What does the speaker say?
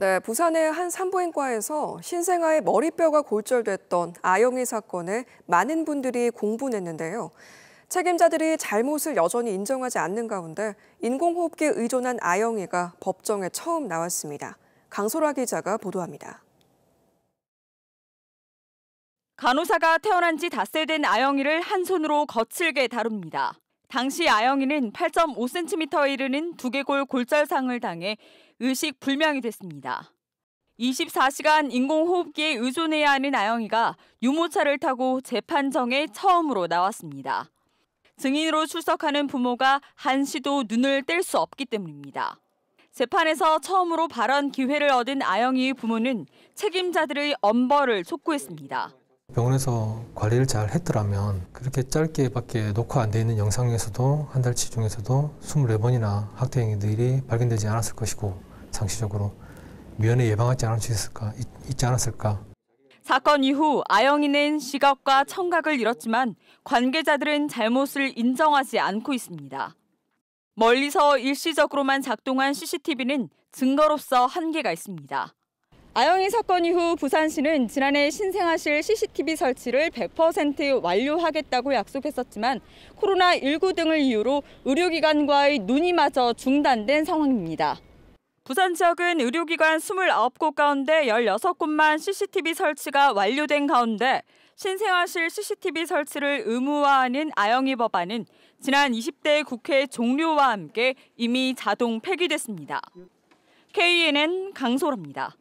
네, 부산의 한 산부인과에서 신생아의 머리뼈가 골절됐던 아영이 사건에 많은 분들이 공분했는데요. 책임자들이 잘못을 여전히 인정하지 않는 가운데 인공호흡기에 의존한 아영이가 법정에 처음 나왔습니다. 강소라 기자가 보도합니다. 간호사가 태어난 지 닷새 된 아영이를 한 손으로 거칠게 다룹니다. 당시 아영이는 8.5cm에 이르는 두개골 골절상을 당해 의식 불명이 됐습니다. 24시간 인공호흡기에 의존해야 하는 아영이가 유모차를 타고 재판정에 처음으로 나왔습니다. 증인으로 출석하는 부모가 한시도 눈을 뗄 수 없기 때문입니다. 재판에서 처음으로 발언 기회를 얻은 아영이의 부모는 책임자들의 엄벌을 촉구했습니다. 병원에서 관리를 잘 했더라면 그렇게 짧게밖에 녹화 안 돼 있는 영상에서도 한 달치 중에서도 24번이나 학대 행위들이 발견되지 않았을 것이고 상시적으로 미연에 예방하지 않을수있을까 있지 않았을까. 사건 이후 아영이는 시각과 청각을 잃었지만 관계자들은 잘못을 인정하지 않고 있습니다. 멀리서 일시적으로만 작동한 CCTV는 증거로서 한계가 있습니다. 아영이 사건 이후 부산시는 지난해 신생아실 CCTV 설치를 100% 완료하겠다고 약속했었지만 코로나19 등을 이유로 의료기관과의 눈이 마저 중단된 상황입니다. 부산 지역은 의료기관 29곳 가운데 16곳만 CCTV 설치가 완료된 가운데 신생아실 CCTV 설치를 의무화하는 아영이 법안은 지난 20대 국회 종료와 함께 이미 자동 폐기됐습니다. KNN 강소라입니다.